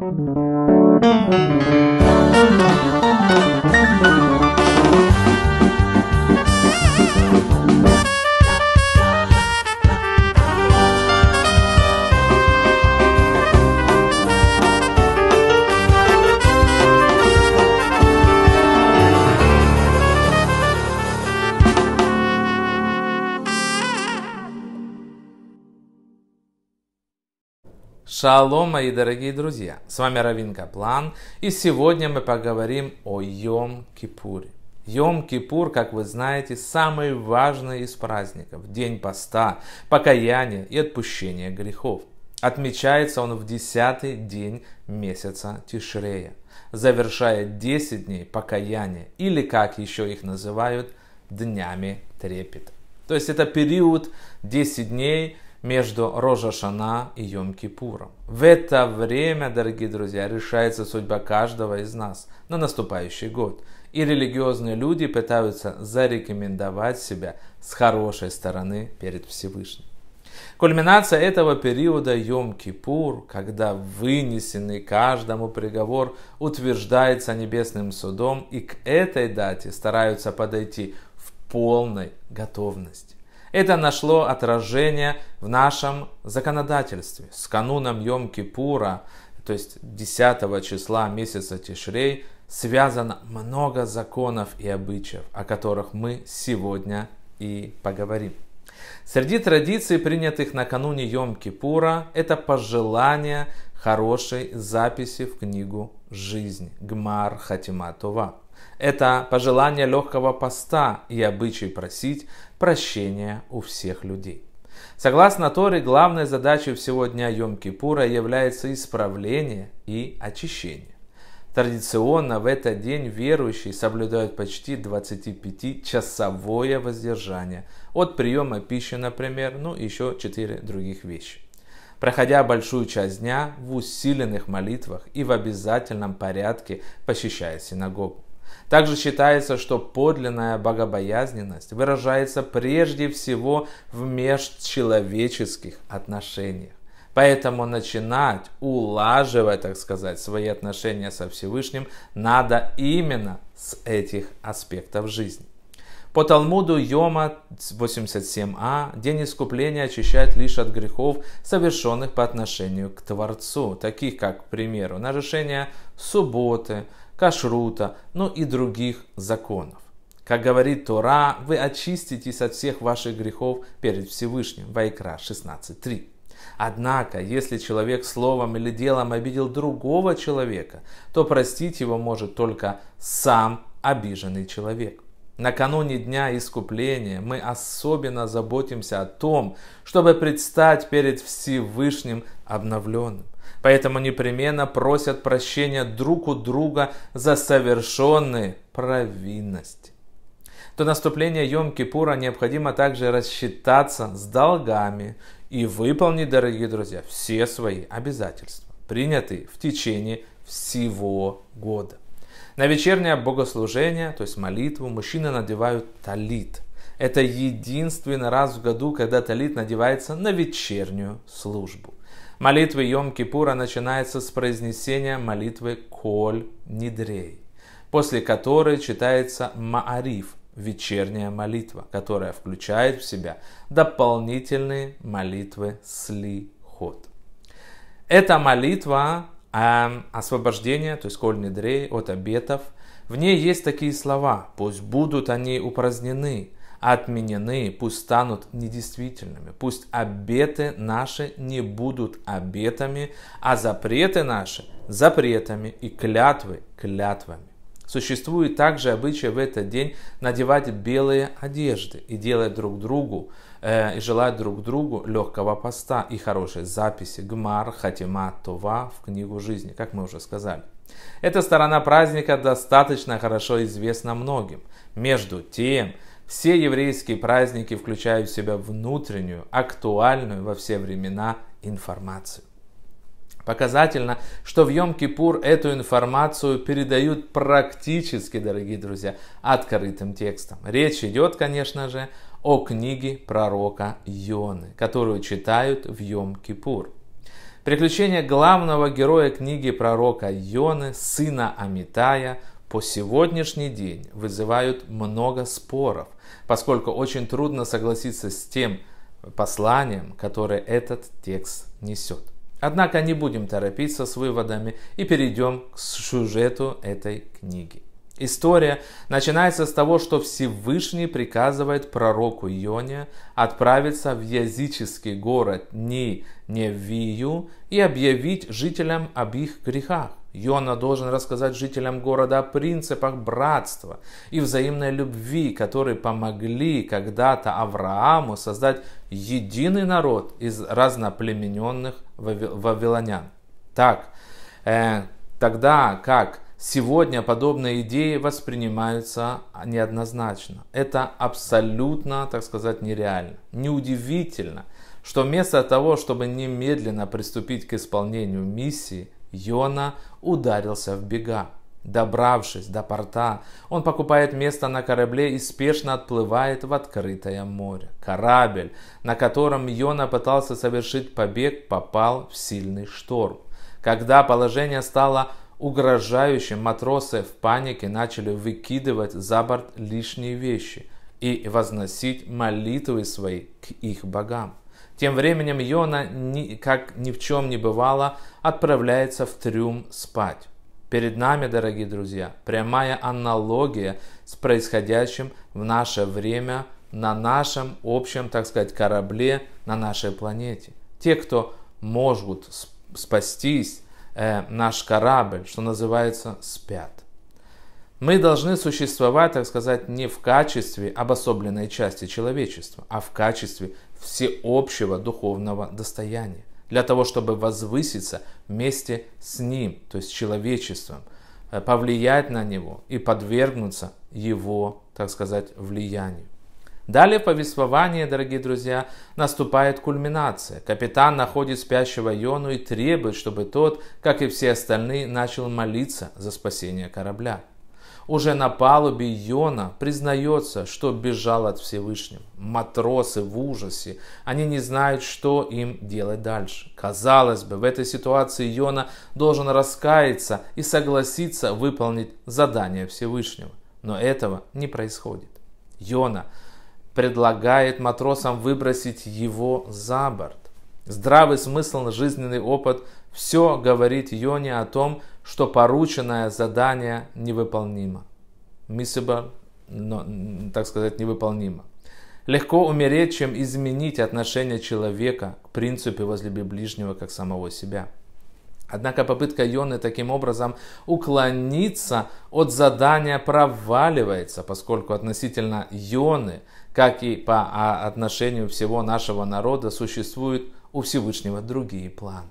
Thank you. Шалом, мои дорогие друзья! С вами Равин Каплан, и сегодня мы поговорим о Йом-Кипуре. Йом-Кипур, как вы знаете, самый важный из праздников, день поста, покаяния и отпущения грехов. Отмечается он в десятый день месяца Тишрея, завершая 10 дней покаяния, или, как еще их называют, днями трепета. То есть это период 10 дней, между Рожа Шана и Йом Кипуром. В это время, дорогие друзья, решается судьба каждого из нас на наступающий год. И религиозные люди пытаются зарекомендовать себя с хорошей стороны перед Всевышним. Кульминация этого периода Йом-Кипур, когда вынесенный каждому приговор утверждается небесным судом, и к этой дате стараются подойти в полной готовности. Это нашло отражение в нашем законодательстве. С кануном Йом-Кипура, то есть 10 числа месяца Тишрей, связано много законов и обычаев, о которых мы сегодня и поговорим. Среди традиций, принятых накануне Йом-Кипура, это пожелание хорошей записи в книгу жизни Гмар Хатима Това. Это пожелание легкого поста и обычай просить прощения у всех людей. Согласно Торе, главной задачей всего дня Йом-Кипура является исправление и очищение. Традиционно в этот день верующие соблюдают почти 25-часовое воздержание от приема пищи, например, ну еще 4 других вещи. Проходя большую часть дня в усиленных молитвах и в обязательном порядке посещая синагогу. Также считается, что подлинная богобоязненность выражается прежде всего в межчеловеческих отношениях. Поэтому начинать улаживать, так сказать, свои отношения со Всевышним надо именно с этих аспектов жизни. По Талмуду Йома 87а день искупления очищает лишь от грехов, совершенных по отношению к Творцу, таких как, к примеру, нарушение субботы, кашрута, но ну и других законов. Как говорит Тора, вы очиститесь от всех ваших грехов перед Всевышним. Вайкра 16.3. Однако, если человек словом или делом обидел другого человека, то простить его может только сам обиженный человек. Накануне Дня Искупления мы особенно заботимся о том, чтобы предстать перед Всевышним обновленным. Поэтому непременно просят прощения друг у друга за совершенные провинности. До наступления Йом-Кипура необходимо также рассчитаться с долгами и выполнить, дорогие друзья, все свои обязательства, принятые в течение всего года. На вечернее богослужение, то есть молитву, мужчины надевают талит. Это единственный раз в году, когда талит надевается на вечернюю службу. Молитва Йом-Кипура начинается с произнесения молитвы Коль Нидрей, после которой читается Маариф, вечерняя молитва, которая включает в себя дополнительные молитвы Слихот. Эта молитва э, эм, освобождения, то есть Коль Нидрей от обетов, в ней есть такие слова «Пусть будут они упразднены, отменены, пусть станут недействительными. Пусть обеты наши не будут обетами, а запреты наши запретами и клятвы клятвами. Существует также обычай в этот день надевать белые одежды и делать друг другу э, и желать друг другу легкого поста и хорошей записи Гмар Хатима Това в книгу жизни, как мы уже сказали. Эта сторона праздника достаточно хорошо известна многим. Между тем, все еврейские праздники включают в себя внутреннюю, актуальную во все времена информацию. Показательно, что в Йом-Кипур эту информацию передают практически, дорогие друзья, открытым текстом. Речь идет, конечно же, о книге пророка Йоны, которую читают в Йом-Кипур. Приключения главного героя книги пророка Йоны, сына Амитая, по сегодняшний день вызывают много споров, поскольку очень трудно согласиться с тем посланием, которое этот текст несет. Однако не будем торопиться с выводами и перейдем к сюжету этой книги. История начинается с того, что Всевышний приказывает пророку Ионе отправиться в языческий город Ни-Невию и объявить жителям об их грехах. Йона должен рассказать жителям города о принципах братства и взаимной любви, которые помогли когда-то Аврааму создать единый народ из разноплемененных вавилонян. Так, э, тогда как сегодня подобные идеи воспринимаются неоднозначно. Это абсолютно, так сказать, нереально. Неудивительно, что вместо того, чтобы немедленно приступить к исполнению миссии, Йона ударился в бега. Добравшись до порта, он покупает место на корабле и спешно отплывает в открытое море. Корабль, на котором Йона пытался совершить побег, попал в сильный шторм. Когда положение стало угрожающим, матросы в панике начали выкидывать за борт лишние вещи и возносить молитвы свои к их богам. Тем временем Йона, как ни в чем не бывало, отправляется в трюм спать. Перед нами, дорогие друзья, прямая аналогия с происходящим в наше время на нашем общем, так сказать, корабле, на нашей планете. Те, кто могут спастись, э, наш корабль, что называется, спят. Мы должны существовать, так сказать, не в качестве обособленной части человечества, а в качестве всеобщего духовного достояния, для того, чтобы возвыситься вместе с Ним, то есть человечеством, э, повлиять на Него и подвергнуться Его, так сказать, влиянию. Далее в повествовании, дорогие друзья, наступает кульминация. Капитан находит спящего Йону и требует, чтобы тот, как и все остальные, начал молиться за спасение корабля. Уже на палубе Йона признается, что бежал от Всевышнего. Матросы в ужасе, они не знают, что им делать дальше. Казалось бы, в этой ситуации Йона должен раскаяться и согласиться выполнить задание Всевышнего. Но этого не происходит. Йона предлагает матросам выбросить его за борт. Здравый смысл, жизненный опыт – все говорит Йоне о том, что порученное задание невыполнимо. Миссибар, так сказать, невыполнимо. Легко умереть, чем изменить отношение человека к принципу возлюби ближнего как самого себя. Однако попытка Йоны таким образом уклониться от задания проваливается, поскольку относительно Йоны, как и по а, отношению всего нашего народа, существуют у Всевышнего другие планы.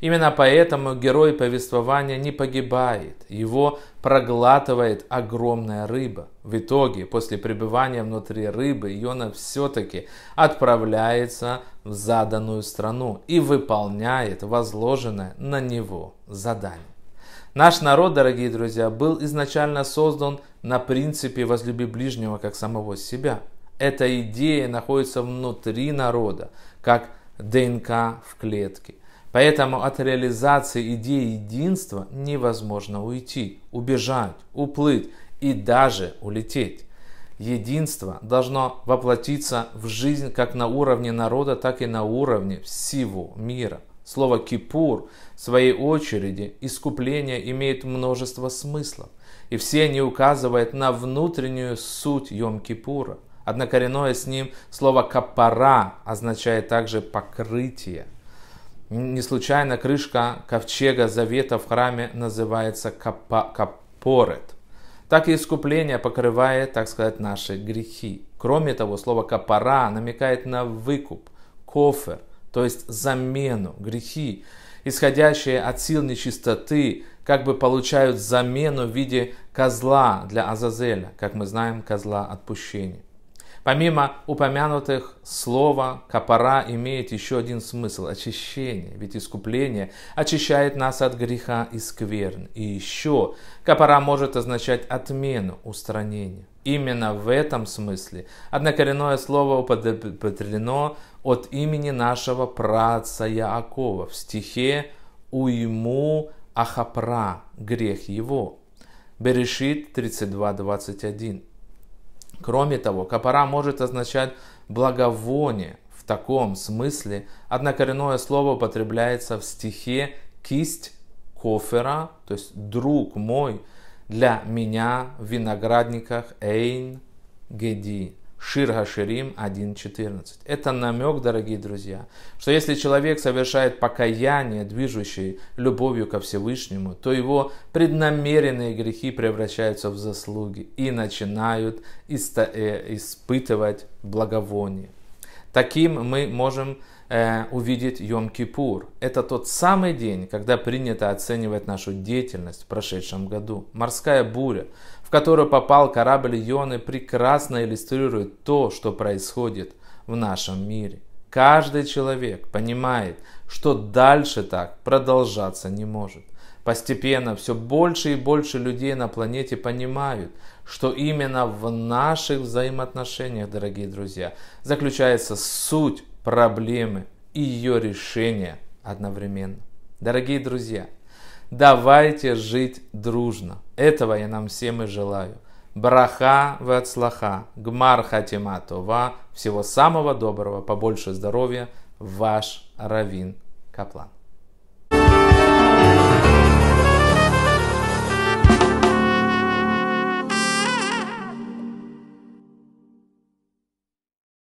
Именно поэтому герой повествования не погибает, его проглатывает огромная рыба. В итоге, после пребывания внутри рыбы, Йона все-таки отправляется в заданную страну и выполняет возложенное на него задание. Наш народ, дорогие друзья, был изначально создан на принципе «возлюби ближнего, как самого себя». Эта идея находится внутри народа, как ДНК в клетке. Поэтому от реализации идеи единства невозможно уйти, убежать, уплыть и даже улететь. Единство должно воплотиться в жизнь как на уровне народа, так и на уровне всего мира. Слово «кипур» в своей очереди искупление имеет множество смыслов, и все они указывают на внутреннюю суть Йом-Кипура. Однокоренное с ним слово «капара» означает также «покрытие». Не случайно крышка ковчега завета в храме называется капорет. Так и искупление покрывает, так сказать, наши грехи. Кроме того, слово капора намекает на выкуп, кофер, то есть замену. Грехи, исходящие от сил нечистоты, как бы получают замену в виде козла для Азазеля, как мы знаем, козла отпущения. Помимо упомянутых слова «капора» имеет еще один смысл – очищение, ведь искупление очищает нас от греха и скверн. И еще «капора» может означать отмену, устранение. Именно в этом смысле однокоренное слово употреблено от имени нашего праца Яакова в стихе «Уйму Ахапра, грех его». Берешит 32.21. Кроме того, капора может означать благовоние в таком смысле, однокоренное слово употребляется в стихе «кисть кофера», то есть «друг мой», для меня в виноградниках Эйн Геди. Ширгаширим Ширим 1.14. Это намек, дорогие друзья, что если человек совершает покаяние, движущее любовью ко Всевышнему, то его преднамеренные грехи превращаются в заслуги и начинают э, испытывать благовоние. Таким мы можем э, увидеть Йом-Кипур. Это тот самый день, когда принято оценивать нашу деятельность в прошедшем году. Морская буря, в которую попал корабль Йоны, прекрасно иллюстрирует то, что происходит в нашем мире. Каждый человек понимает, что дальше так продолжаться не может. Постепенно все больше и больше людей на планете понимают, что именно в наших взаимоотношениях, дорогие друзья, заключается суть проблемы и ее решение одновременно. Дорогие друзья, Давайте жить дружно. Этого я нам всем и желаю. Браха вацлаха, гмар хатима това. Всего самого доброго, побольше здоровья. Ваш Равин Каплан.